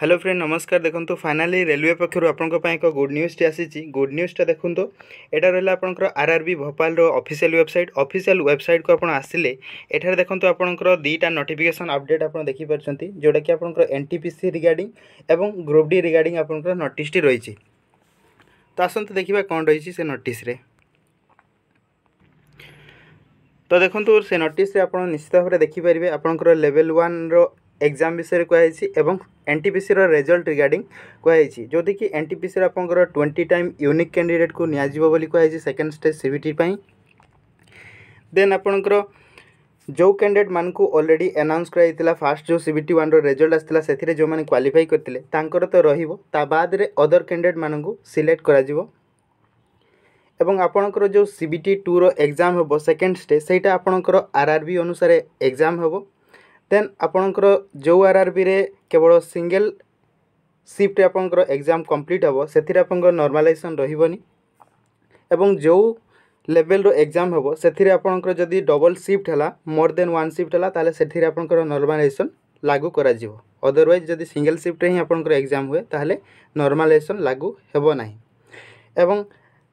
hello friend নমস্কার দেখুন finally railway পক্ষর আপনার এক গুড নিউজটি আসিছি গুড নিউজটা দেখুন এটা রহলা আপনার আর আরবি ভোপালর অফিসিয়াল ওয়েবসাইট অফিসিয়াল ওয়েবসাইট কু আপনার আসলে এখানে দেখুন আপনার দুইটা নোটিফিকেসন আপডেট আপনার দেখিপারছেন যেটা কি আপনার এনটিপিসি রিগার্ডিং এবং গ্রুপ ডি রিগার্ডিং আপনার নোটিসটি রয়েছে তো আসন্তু দেখিবা কোণ রয়েছে সে নোটিসরে তো দেখুন সে নোটিসে আপনার নিশ্চিত ভাবে দেখিপারে আপনার লেভেল ওয়ানর এক্সাম বিষয়ে কুহাইছি এবং এনটিপিসির রেজল্ট রিগার্ডিং কুহাইছি যেটিকি এনটিপিসির আপনার টোয়েন্টি টাইম ইউনিক ক্যান্ডিডেটকু নিয়াযিব বলে কুহাইছি সেকেন্ড স্টেজ সিভিটি পাই দেন আপনার ଯେଉଁ କ୍ୟାଣ୍ଡିଡେଟ୍ମାନଙ୍କୁ ଅଲରେଡ଼ି ଆନାଉନ୍ସ କରାଯାଇଥିଲା ଫାର୍ଷ୍ଟ ଯେଉଁ ସି ବି ଟି ୱାନ୍ର ରେଜଲ୍ଟ ଆସିଥିଲା ସେଥିରେ ଯେଉଁମାନେ କ୍ୱାଲିଫାଇ କରିଥିଲେ ତାଙ୍କର ତ ରହିବ ତା ବାଦରେ ଅଦର କ୍ୟାଣ୍ଡିଡେଟ୍ମାନଙ୍କୁ ସିଲେକ୍ଟ କରାଯିବ ଏବଂ ଆପଣଙ୍କର ଯେଉଁ ସି ବି ଟି ଟୁର ଏକ୍ଜାମ୍ ହେବ ସେକେଣ୍ଡ ଷ୍ଟେଜ୍ ସେଇଟା ଆପଣଙ୍କର ଆର୍ ଆର୍ ବି ଅନୁସାରେ ଏକ୍ଜାମ୍ ହେବ ଦେନ୍ ଆପଣଙ୍କର ଯେଉଁ ଆର୍ଆର୍ବିରେ କେବଳ ସିଙ୍ଗଲ୍ ସିଫ୍ଟରେ ଆପଣଙ୍କର ଏକ୍ଜାମ୍ କମ୍ପ୍ଲିଟ୍ ହେବ ସେଥିରେ ଆପଣଙ୍କର ନର୍ମାଲାଇଜେସନ୍ ରହିବନି ଏବଂ ଯେଉଁ ଲେଭେଲ୍ର ଏକ୍ଜାମ୍ ହେବ ସେଥିରେ ଆପଣଙ୍କର ଯଦି ଡବଲ୍ ସିଫ୍ଟ ହେଲା ମୋର୍ ଦେନ୍ ୱାନ୍ ସିଫ୍ଟ ହେଲା ତାହେଲେ ସେଥିରେ ଆପଣଙ୍କର ନର୍ମାଲାଇଜେସନ୍ ଲାଗୁ କରାଯିବ ଅଦରୱାଇଜ୍ ଯଦି ସିଙ୍ଗଲ୍ ସିଫ୍ଟରେ ହିଁ ଆପଣଙ୍କର ଏକ୍ଜାମ୍ ହୁଏ ତାହେଲେ ନର୍ମାଲାଇଜେସନ୍ ଲାଗୁ ହେବ ନାହିଁ ଏବଂ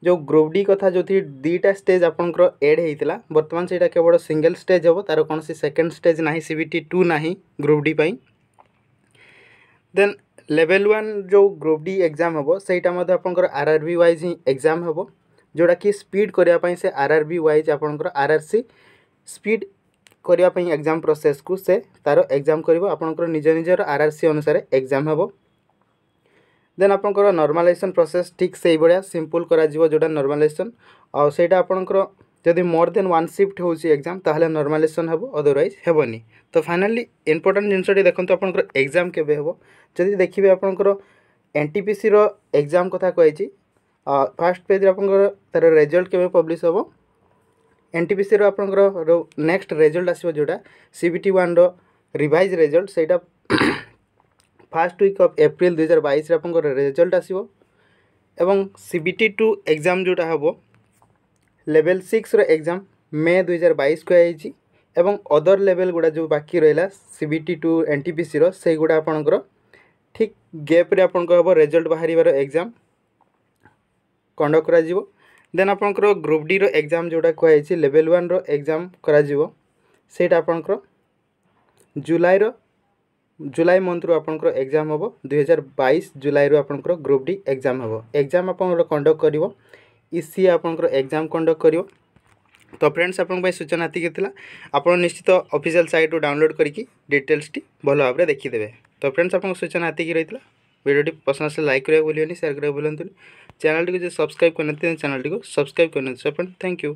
ଯେଉଁ ଗ୍ରୁପ୍ ଡି କଥା ଯେଉଁଥିରେ ଦୁଇଟା ଷ୍ଟେଜ୍ ଆପଣଙ୍କର ଏଡ଼୍ ହେଇଥିଲା ବର୍ତ୍ତମାନ ସେଇଟା କେବଳ ସିଙ୍ଗଲ୍ ଷ୍ଟେଜ୍ ହେବ ତା'ର କୌଣସି ସେକେଣ୍ଡ ଷ୍ଟେଜ୍ ନାହିଁ ସି ବି ଟି ଟୁ ନାହିଁ ଗ୍ରୁପ୍ ଡି ପାଇଁ ଦେନ୍ ଲେଭେଲ୍ ୱାନ୍ ଯେଉଁ ଗ୍ରୁପ୍ ଡି ଏକ୍ଜାମ୍ ହେବ ସେଇଟା ମଧ୍ୟ ଆପଣଙ୍କର ଆର୍ ଆର୍ ବି ୱାଇଜ୍ ହିଁ ଏକ୍ଜାମ୍ ହେବ ଯେଉଁଟାକି ସ୍ପିଡ଼୍ କରିବା ପାଇଁ ସେ ଆର୍ ଆର୍ ବି ୱାଇଜ୍ ଆପଣଙ୍କର ଆର୍ ଆର୍ ସି ସ୍ପିଡ଼୍ କରିବା ପାଇଁ ଏକ୍ଜାମ୍ ପ୍ରୋସେସ୍କୁ ସେ ତା'ର ଏକ୍ଜାମ୍ କରିବ ଆପଣଙ୍କର ନିଜ ନିଜର ଆର୍ ଆର୍ ସି ଅନୁସାରେ ଏକ୍ଜାମ୍ ହେବ দেন আপনার নর্মালাইজেসন প্রসেস ঠিক সেইভাবে সিম্পল করা যেটা নর্মালাইজেসন আইটা আপনার যদি মোর দেন ওয়ান সিফ্ট হচ্ছে এক্সাম তাহলে নর্মালাইজেসন হব অদরওয়াইজ হবনি তো ফাইনালি ইম্পর্টাট জিনিসটি দেখুন আপনার এক্সাম কেবে হব যদি দেখবে আপনার এনটিপিসি এক্সাম কথা কী ফার্স্ট পেজে আপনার তার রেজল্ট কেবে পব্লিশ হব এনটিপিসি আপনার নেক্সট রেজল্ট আসবে যেটা সিবিটি ওয়ান রিভাইজ রেজল্ট সেইটা ফার্স্ট ୱିକ୍ ଅଫ୍ ଏପ୍ରିଲ୍ ଦୁଇ ହଜାର ବାଇଶରେ ଆପଣଙ୍କର ରେଜଲ୍ଟ ଆସିବ ଏବଂ C B T two exam ଯେଉଁଟା ହେବ ଲେଭେଲ୍ ସିକ୍ସର ଏକ୍ଜାମ୍ ମେ ଦୁଇ ହଜାର ବାଇଶ କୁହାଯାଇଛି ଏବଂ ଅଦର୍ ଲେଭେଲ୍ ଗୁଡ଼ା ଯେଉଁ ବାକି ରହିଲା C B T two N T P ସିର ସେଇଗୁଡ଼ା ଆପଣଙ୍କର ଠିକ୍ ଗ୍ୟାପ୍ରେ ଆପଣଙ୍କ ହେବ ରେଜଲ୍ଟ ବାହାରିବାର ଏକ୍ଜାମ୍ କଣ୍ଡକ୍ଟ କରାଯିବ ଦେନ୍ ଆପଣଙ୍କର ଗ୍ରୁପ୍ ଡିର ଏକ୍ଜାମ୍ ଯେଉଁଟା କୁହାଯାଇଛି ଲେଭେଲ୍ ୱାନ୍ର ଏକ୍ଜାମ୍ କରାଯିବ ସେଇଟା ଆପଣଙ୍କର ଜୁଲାଇର জুলাই মন্থর আপনার এক্সাম হব দুই হাজার বাইশ জুলাই আপনার গ্রুপ ডি এক্সাম হব এক্সাম আপনার কন্ডক্ট করব ইসি আপনার এক্সাম কন্ডক্ট করব তো ফ্রেন্ডস আপনার সূচনা এতিকি লা আপনার নিশ্চিত অফিসিয়াল সাইট্রু ডাউনলোড করি ডিটেলসটি ভালো ভাবে দেখিদেবে তো ফ্রেন্ডস আপনার সূচনা এতিকি রয়েছে ভিডিওটি পছন্দ আসলে লাইক করা ভুলবেনি সেয়ার করা ভুলতুনি চ্যানেলটি যদি সবসক্রাইব করে নিতে চ্যানেলটি সবসক্রাইব করে নিতে ফ্রেন্ড থ্যাংক ইউ